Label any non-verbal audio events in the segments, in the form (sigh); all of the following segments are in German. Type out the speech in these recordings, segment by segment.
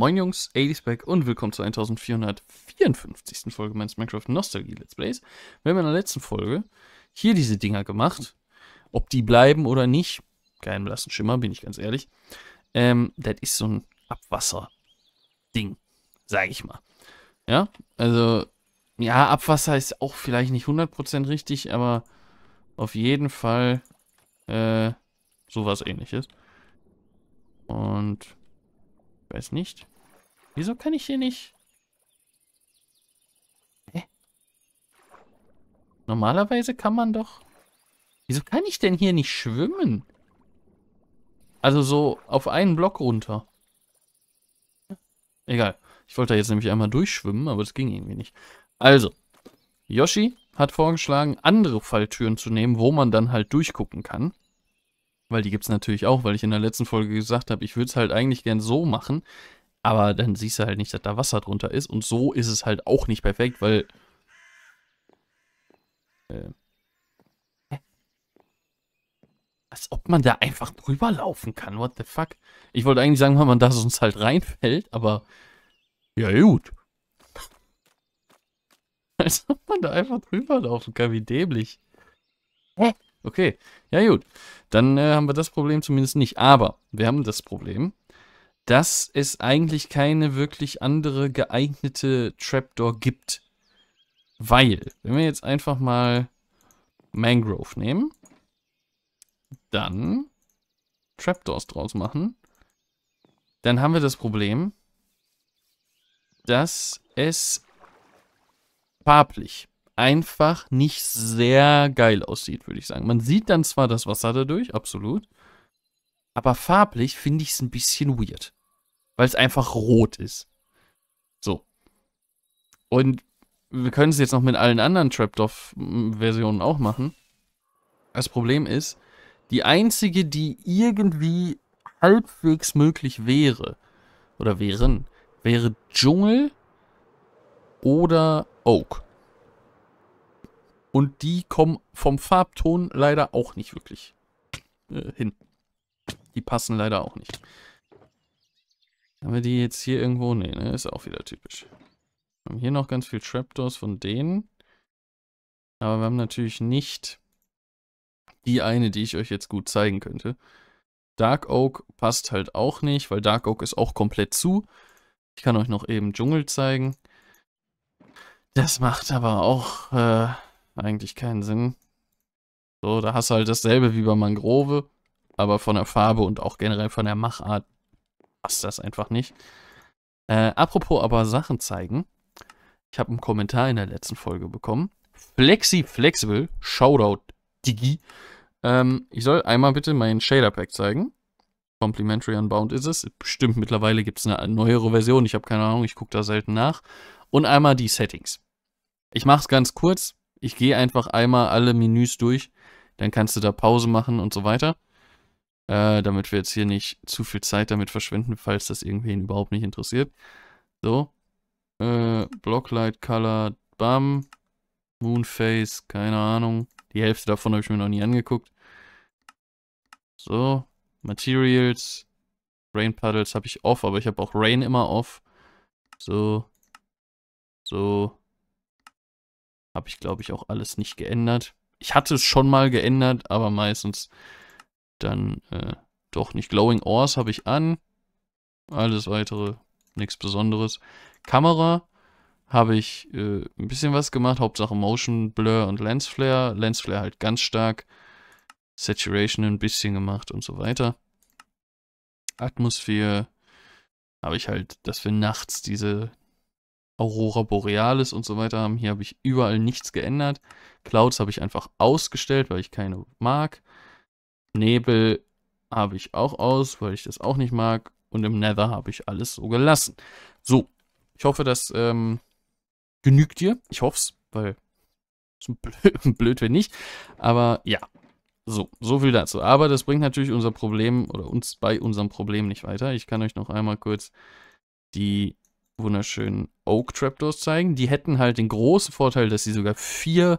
Moin Jungs, 80s back und willkommen zur 1454. Folge meines Minecraft Nostalgie Let's Plays. Wir haben in der letzten Folge hier diese Dinger gemacht. Ob die bleiben oder nicht, kein blassen Schimmer, bin ich ganz ehrlich. Ähm, das ist so ein Abwasser-Ding, sag ich mal. Ja, also, ja, Abwasser ist auch vielleicht nicht 100% richtig, aber auf jeden Fall äh, sowas ähnliches. Und Weiß nicht. Wieso kann ich hier nicht... Hä? Normalerweise kann man doch... Wieso kann ich denn hier nicht schwimmen? Also so auf einen Block runter. Egal. Ich wollte da jetzt nämlich einmal durchschwimmen, aber das ging irgendwie nicht. Also, Yoshi hat vorgeschlagen, andere Falltüren zu nehmen, wo man dann halt durchgucken kann. Weil die gibt es natürlich auch, weil ich in der letzten Folge gesagt habe, ich würde es halt eigentlich gern so machen, aber dann siehst du halt nicht, dass da Wasser drunter ist. Und so ist es halt auch nicht perfekt, weil. Äh, als ob man da einfach drüber laufen kann. What the fuck? Ich wollte eigentlich sagen, wenn man da sonst halt reinfällt, aber. Ja, gut. (laughs) Als ob man da einfach drüber laufen kann, wie dämlich. Hä? Okay, ja gut. Dann äh, haben wir das Problem zumindest nicht. Aber wir haben das Problem, dass es eigentlich keine wirklich andere geeignete Trapdoor gibt. Weil, wenn wir jetzt einfach mal Mangrove nehmen, dann Trapdoors draus machen, dann haben wir das Problem, dass es farblich einfach nicht sehr geil aussieht, würde ich sagen. Man sieht dann zwar das Wasser dadurch, absolut, aber farblich finde ich es ein bisschen weird, weil es einfach rot ist. So. Und wir können es jetzt noch mit allen anderen Trapdoff-Versionen auch machen. Das Problem ist, die einzige, die irgendwie halbwegs möglich wäre, oder wären, wäre Dschungel oder Oak. Und die kommen vom Farbton leider auch nicht wirklich äh, hin. Die passen leider auch nicht. Haben wir die jetzt hier irgendwo? Nee, ne? Ist auch wieder typisch. Wir haben hier noch ganz viel Trapdoors von denen. Aber wir haben natürlich nicht die eine, die ich euch jetzt gut zeigen könnte. Dark Oak passt halt auch nicht, weil Dark Oak ist auch komplett zu. Ich kann euch noch eben Dschungel zeigen. Das macht aber auch äh, eigentlich keinen Sinn. So, da hast du halt dasselbe wie bei Mangrove, aber von der Farbe und auch generell von der Machart passt das einfach nicht. Äh, apropos aber Sachen zeigen. Ich habe einen Kommentar in der letzten Folge bekommen. Flexi Flexible, Shoutout Digi. Ähm, ich soll einmal bitte meinen Shader Pack zeigen. Complimentary Unbound ist es. Bestimmt mittlerweile gibt es eine neuere Version. Ich habe keine Ahnung, ich gucke da selten nach. Und einmal die Settings. Ich mache es ganz kurz. Ich gehe einfach einmal alle Menüs durch. Dann kannst du da Pause machen und so weiter. Äh, damit wir jetzt hier nicht zu viel Zeit damit verschwenden, falls das irgendwen überhaupt nicht interessiert. So. Äh, Blocklight Color, bam. Moonface, keine Ahnung. Die Hälfte davon habe ich mir noch nie angeguckt. So. Materials. Rain Puddles habe ich off, aber ich habe auch Rain immer off. So. So. Habe ich, glaube ich, auch alles nicht geändert. Ich hatte es schon mal geändert, aber meistens dann äh, doch nicht. Glowing Ores habe ich an. Alles weitere, nichts Besonderes. Kamera habe ich äh, ein bisschen was gemacht. Hauptsache Motion, Blur und Lens Flare. Lens Flare halt ganz stark. Saturation ein bisschen gemacht und so weiter. Atmosphäre habe ich halt, dass wir nachts diese Aurora Borealis und so weiter haben. Hier habe ich überall nichts geändert. Clouds habe ich einfach ausgestellt, weil ich keine mag. Nebel habe ich auch aus, weil ich das auch nicht mag. Und im Nether habe ich alles so gelassen. So, ich hoffe, das ähm, genügt dir. Ich hoffe es, weil blöd, (laughs) blöd wenn nicht. Aber ja, so, so viel dazu. Aber das bringt natürlich unser Problem oder uns bei unserem Problem nicht weiter. Ich kann euch noch einmal kurz die wunderschönen Oak Trapdoors zeigen. Die hätten halt den großen Vorteil, dass sie sogar viermal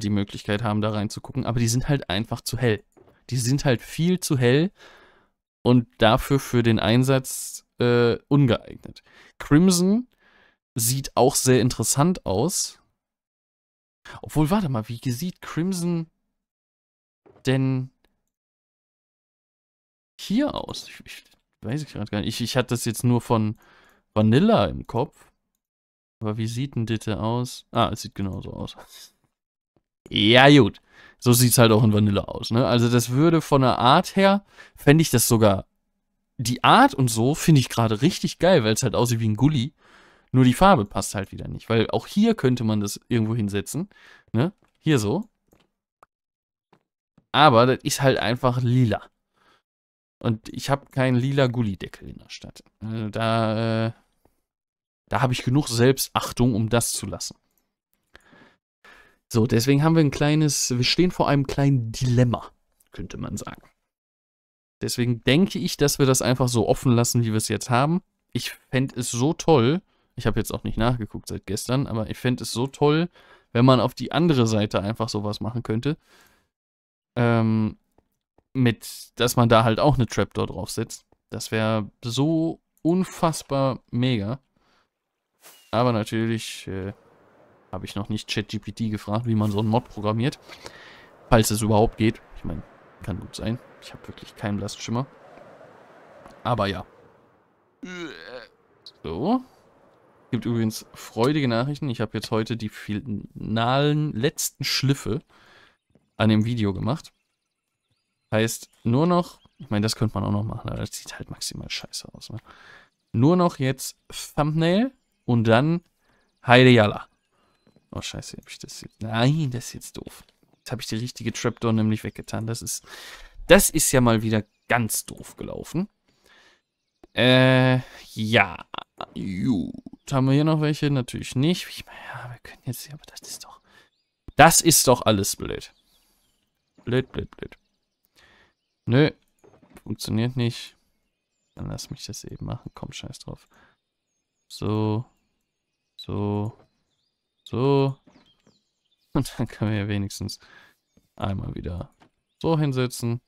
die Möglichkeit haben, da reinzugucken, aber die sind halt einfach zu hell. Die sind halt viel zu hell und dafür für den Einsatz äh, ungeeignet. Crimson sieht auch sehr interessant aus. Obwohl, warte mal, wie sieht Crimson denn hier aus? Ich, ich weiß ich gerade gar nicht. Ich, ich hatte das jetzt nur von Vanilla im Kopf. Aber wie sieht denn das aus? Ah, es sieht genauso aus. Ja, gut. So sieht es halt auch in Vanilla aus. Ne? Also, das würde von der Art her, fände ich das sogar. Die Art und so finde ich gerade richtig geil, weil es halt aussieht wie ein Gully. Nur die Farbe passt halt wieder nicht. Weil auch hier könnte man das irgendwo hinsetzen. Ne? Hier so. Aber das ist halt einfach lila. Und ich habe keinen lila Gulli-Deckel in der Stadt. Also da äh, da habe ich genug Selbstachtung, um das zu lassen. So, deswegen haben wir ein kleines, wir stehen vor einem kleinen Dilemma, könnte man sagen. Deswegen denke ich, dass wir das einfach so offen lassen, wie wir es jetzt haben. Ich fände es so toll, ich habe jetzt auch nicht nachgeguckt seit gestern, aber ich fände es so toll, wenn man auf die andere Seite einfach sowas machen könnte. Ähm, mit, dass man da halt auch eine Trapdoor draufsetzt. Das wäre so unfassbar mega. Aber natürlich äh, habe ich noch nicht ChatGPT gefragt, wie man so einen Mod programmiert. Falls es überhaupt geht. Ich meine, kann gut sein. Ich habe wirklich keinen Blastschimmer. Aber ja. So. Gibt übrigens freudige Nachrichten. Ich habe jetzt heute die finalen letzten Schliffe an dem Video gemacht. Heißt, nur noch, ich meine, das könnte man auch noch machen, aber das sieht halt maximal scheiße aus. Ne? Nur noch jetzt Thumbnail, und dann Heide Yalla. Oh, scheiße, hab ich das jetzt... Nein, das ist jetzt doof. Jetzt habe ich die richtige Trapdoor nämlich weggetan. Das ist... Das ist ja mal wieder ganz doof gelaufen. Äh, ja. Gut. Haben wir hier noch welche? Natürlich nicht. Ich meine, ja, wir können jetzt hier, aber das ist doch. Das ist doch alles blöd. Blöd, blöd, blöd. Nö. Funktioniert nicht. Dann lass mich das eben machen. Komm, scheiß drauf. So. So. So. Und dann können wir ja wenigstens einmal wieder so hinsetzen.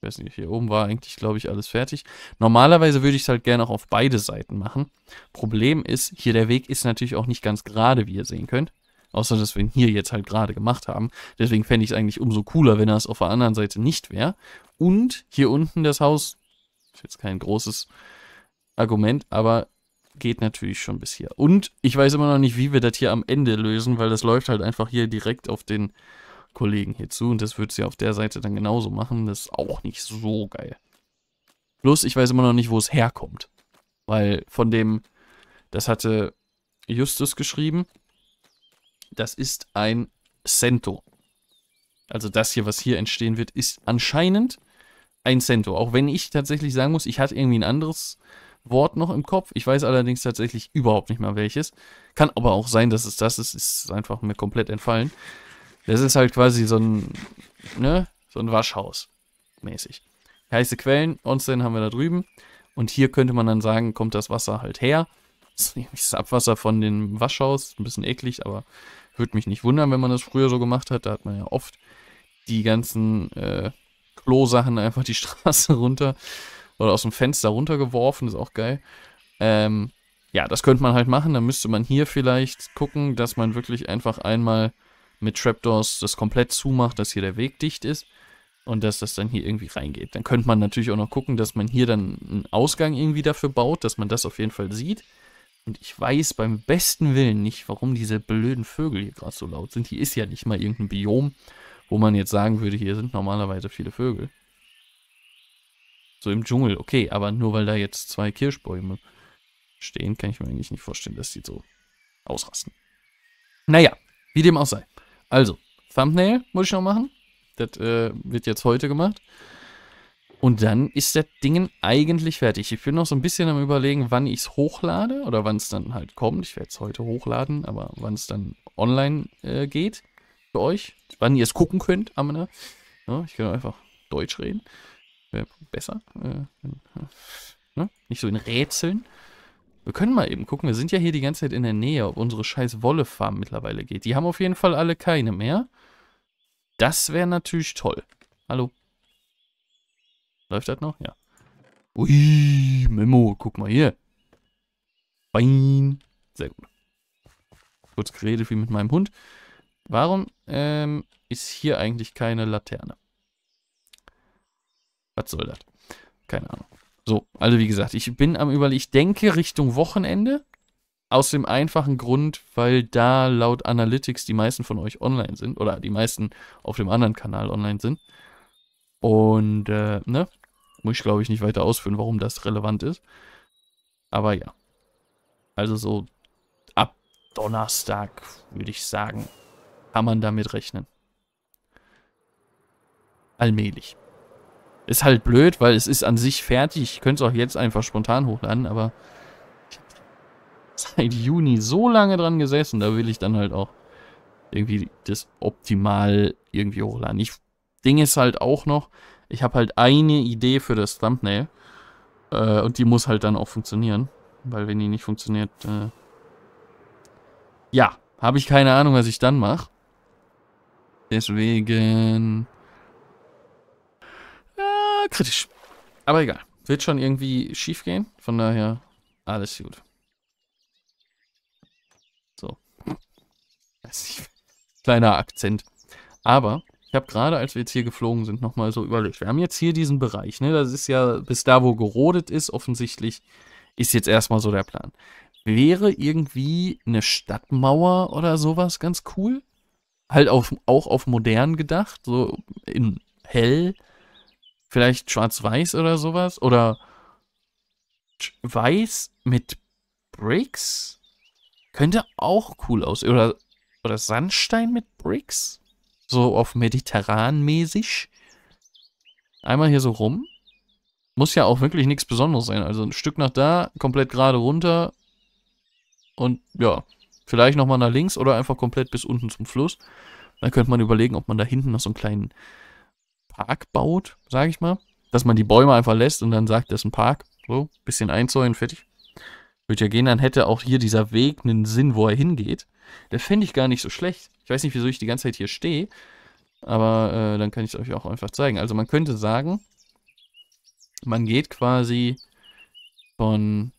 Ich weiß nicht, hier oben war eigentlich, glaube ich, alles fertig. Normalerweise würde ich es halt gerne auch auf beide Seiten machen. Problem ist, hier der Weg ist natürlich auch nicht ganz gerade, wie ihr sehen könnt. Außer, dass wir ihn hier jetzt halt gerade gemacht haben. Deswegen fände ich es eigentlich umso cooler, wenn er es auf der anderen Seite nicht wäre. Und hier unten das Haus, ist jetzt kein großes Argument, aber geht natürlich schon bis hier. Und ich weiß immer noch nicht, wie wir das hier am Ende lösen, weil das läuft halt einfach hier direkt auf den Kollegen hier zu. Und das wird sie ja auf der Seite dann genauso machen. Das ist auch nicht so geil. Bloß, ich weiß immer noch nicht, wo es herkommt. Weil von dem, das hatte Justus geschrieben, das ist ein Cento. Also das hier, was hier entstehen wird, ist anscheinend ein Cento. Auch wenn ich tatsächlich sagen muss, ich hatte irgendwie ein anderes Wort noch im Kopf. Ich weiß allerdings tatsächlich überhaupt nicht mehr welches. Kann aber auch sein, dass es das ist. Ist einfach mir komplett entfallen. Das ist halt quasi so ein, ne, so ein Waschhaus mäßig. Heiße Quellen, Onsen haben wir da drüben. Und hier könnte man dann sagen, kommt das Wasser halt her. Das, das Abwasser von dem Waschhaus, ein bisschen eklig, aber würde mich nicht wundern, wenn man das früher so gemacht hat. Da hat man ja oft die ganzen äh, Klosachen einfach die (laughs) Straße runter oder aus dem Fenster runtergeworfen, ist auch geil. Ähm, ja, das könnte man halt machen. Dann müsste man hier vielleicht gucken, dass man wirklich einfach einmal mit Trapdoors das komplett zumacht, dass hier der Weg dicht ist und dass das dann hier irgendwie reingeht. Dann könnte man natürlich auch noch gucken, dass man hier dann einen Ausgang irgendwie dafür baut, dass man das auf jeden Fall sieht. Und ich weiß beim besten Willen nicht, warum diese blöden Vögel hier gerade so laut sind. Hier ist ja nicht mal irgendein Biom, wo man jetzt sagen würde, hier sind normalerweise viele Vögel. So im Dschungel, okay, aber nur weil da jetzt zwei Kirschbäume stehen, kann ich mir eigentlich nicht vorstellen, dass die so ausrasten. Naja, wie dem auch sei. Also, Thumbnail muss ich noch machen. Das äh, wird jetzt heute gemacht. Und dann ist das Ding eigentlich fertig. Ich bin noch so ein bisschen am überlegen, wann ich es hochlade oder wann es dann halt kommt. Ich werde es heute hochladen, aber wann es dann online äh, geht für euch. Wann ihr es gucken könnt, Amena. Ja, ich kann einfach Deutsch reden. Wäre besser. Äh, ne? Nicht so in Rätseln. Wir können mal eben gucken. Wir sind ja hier die ganze Zeit in der Nähe, ob unsere scheiß Wollefarm mittlerweile geht. Die haben auf jeden Fall alle keine mehr. Das wäre natürlich toll. Hallo. Läuft das noch? Ja. Ui, Memo, guck mal hier. Fein. Sehr gut. Kurz geredet wie mit meinem Hund. Warum ähm, ist hier eigentlich keine Laterne? Was soll das? Keine Ahnung. So, also wie gesagt, ich bin am überlegen, ich denke Richtung Wochenende. Aus dem einfachen Grund, weil da laut Analytics die meisten von euch online sind oder die meisten auf dem anderen Kanal online sind. Und, äh, ne? Muss ich, glaube ich, nicht weiter ausführen, warum das relevant ist. Aber ja. Also so ab Donnerstag, würde ich sagen, kann man damit rechnen. Allmählich. Ist halt blöd, weil es ist an sich fertig. Ich könnte es auch jetzt einfach spontan hochladen, aber seit Juni so lange dran gesessen. Da will ich dann halt auch irgendwie das optimal irgendwie hochladen. Ich, Ding ist halt auch noch, ich habe halt eine Idee für das Thumbnail. Äh, und die muss halt dann auch funktionieren. Weil wenn die nicht funktioniert, äh, ja, habe ich keine Ahnung, was ich dann mache. Deswegen Kritisch. Aber egal. Wird schon irgendwie schief gehen. Von daher alles gut. So. Kleiner Akzent. Aber ich habe gerade, als wir jetzt hier geflogen sind, nochmal so überlegt. Wir haben jetzt hier diesen Bereich. Ne? Das ist ja bis da, wo gerodet ist, offensichtlich ist jetzt erstmal so der Plan. Wäre irgendwie eine Stadtmauer oder sowas ganz cool? Halt auf, auch auf modern gedacht, so in hell Vielleicht schwarz-weiß oder sowas? Oder weiß mit Bricks? Könnte auch cool aussehen. Oder, oder Sandstein mit Bricks? So auf mediterran-mäßig. Einmal hier so rum. Muss ja auch wirklich nichts Besonderes sein. Also ein Stück nach da, komplett gerade runter. Und ja, vielleicht nochmal nach links oder einfach komplett bis unten zum Fluss. Dann könnte man überlegen, ob man da hinten noch so einen kleinen Park baut, sage ich mal. Dass man die Bäume einfach lässt und dann sagt, das ist ein Park. So, bisschen einzäunen, fertig. Würde ja gehen, dann hätte auch hier dieser Weg einen Sinn, wo er hingeht. Der fände ich gar nicht so schlecht. Ich weiß nicht, wieso ich die ganze Zeit hier stehe. Aber äh, dann kann ich es euch auch einfach zeigen. Also man könnte sagen, man geht quasi von,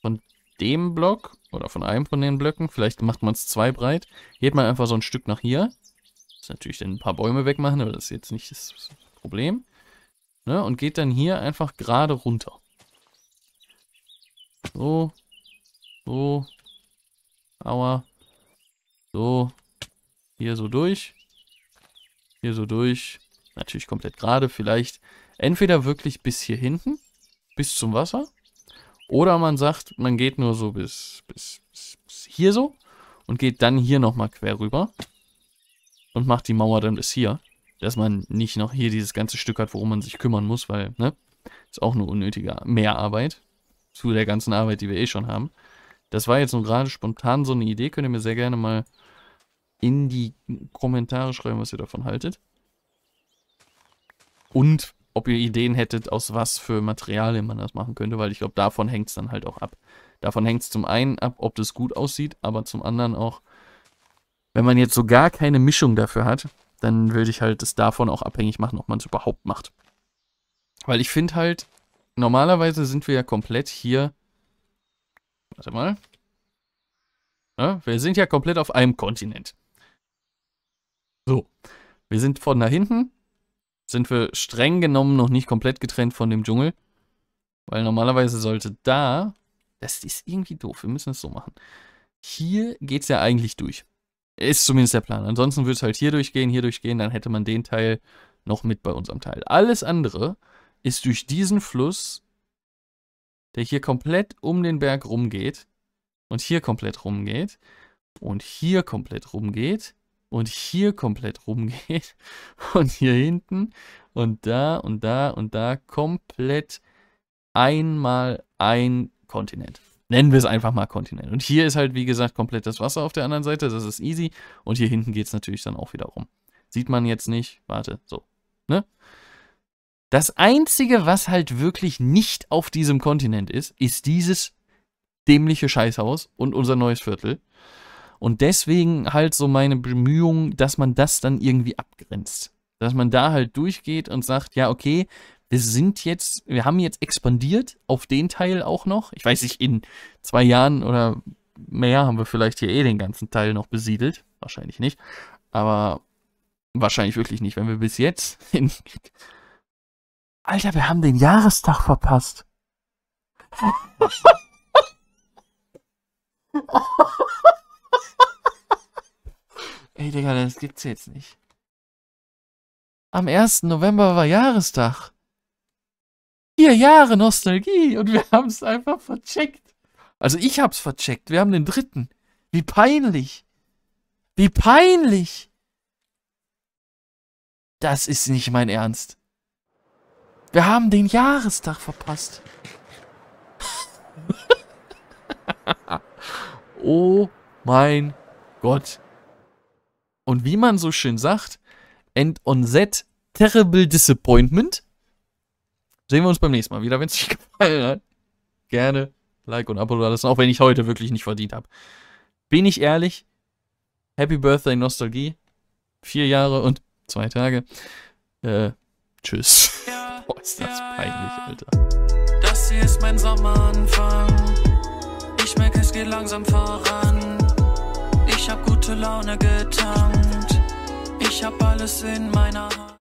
von dem Block oder von einem von den Blöcken, vielleicht macht man es zwei breit, geht man einfach so ein Stück nach hier, muss natürlich dann ein paar Bäume wegmachen, aber das ist jetzt nicht das Problem. Ne? Und geht dann hier einfach gerade runter. So. So. Aua. So. Hier so durch. Hier so durch. Natürlich komplett gerade. Vielleicht entweder wirklich bis hier hinten. Bis zum Wasser. Oder man sagt, man geht nur so bis, bis, bis, bis hier so. Und geht dann hier nochmal quer rüber und macht die Mauer dann bis hier. Dass man nicht noch hier dieses ganze Stück hat, worum man sich kümmern muss, weil, ne? Ist auch eine unnötige Mehrarbeit zu der ganzen Arbeit, die wir eh schon haben. Das war jetzt nur gerade spontan so eine Idee. Könnt ihr mir sehr gerne mal in die Kommentare schreiben, was ihr davon haltet. Und ob ihr Ideen hättet, aus was für Materialien man das machen könnte, weil ich glaube, davon hängt es dann halt auch ab. Davon hängt es zum einen ab, ob das gut aussieht, aber zum anderen auch, wenn man jetzt so gar keine Mischung dafür hat, dann würde ich halt es davon auch abhängig machen, ob man es überhaupt macht. Weil ich finde halt, normalerweise sind wir ja komplett hier. Warte mal. Ja, ne? wir sind ja komplett auf einem Kontinent. So. Wir sind von da hinten. Sind wir streng genommen noch nicht komplett getrennt von dem Dschungel. Weil normalerweise sollte da. Das ist irgendwie doof. Wir müssen es so machen. Hier geht es ja eigentlich durch. Ist zumindest der Plan. Ansonsten würde es halt hier durchgehen, hier durchgehen, dann hätte man den Teil noch mit bei unserem Teil. Alles andere ist durch diesen Fluss, der hier komplett um den Berg rumgeht und hier komplett rumgeht und hier komplett rumgeht und hier komplett rumgeht (laughs) und hier hinten und da und da und da komplett einmal ein Kontinent. Nennen wir es einfach mal Kontinent. Und hier ist halt, wie gesagt, komplett das Wasser auf der anderen Seite. Das ist easy. Und hier hinten geht es natürlich dann auch wieder rum. Sieht man jetzt nicht. Warte, so. Ne? Das Einzige, was halt wirklich nicht auf diesem Kontinent ist, ist dieses dämliche Scheißhaus und unser neues Viertel. Und deswegen halt so meine Bemühungen, dass man das dann irgendwie abgrenzt. Dass man da halt durchgeht und sagt, ja, okay, wir sind jetzt, wir haben jetzt expandiert auf den Teil auch noch. Ich weiß nicht, in zwei Jahren oder mehr haben wir vielleicht hier eh den ganzen Teil noch besiedelt. Wahrscheinlich nicht. Aber wahrscheinlich wirklich nicht, wenn wir bis jetzt in. Alter, wir haben den Jahrestag verpasst. (laughs) Ey, Digga, das gibt's jetzt nicht. Am 1. November war Jahrestag vier Jahre Nostalgie und wir haben es einfach vercheckt. Also ich hab's vercheckt, wir haben den dritten. Wie peinlich. Wie peinlich. Das ist nicht mein Ernst. Wir haben den Jahrestag verpasst. (laughs) oh mein Gott. Und wie man so schön sagt, end on set terrible disappointment Sehen wir uns beim nächsten Mal wieder, wenn es euch (laughs) gefallen hat. Gerne Like und Abo da lassen, auch wenn ich heute wirklich nicht verdient habe. Bin ich ehrlich? Happy Birthday Nostalgie. Vier Jahre und zwei Tage. Äh, tschüss. (laughs) Boah, ist das peinlich, Alter. Das hier ist mein Sommeranfang. Ich merke, es geht langsam voran. Ich hab gute Laune getankt. Ich hab alles in meiner Hand.